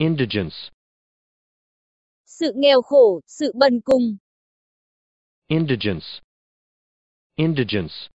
Indigence. Sự nghèo khổ, sự bần cùng. Indigence. Indigence.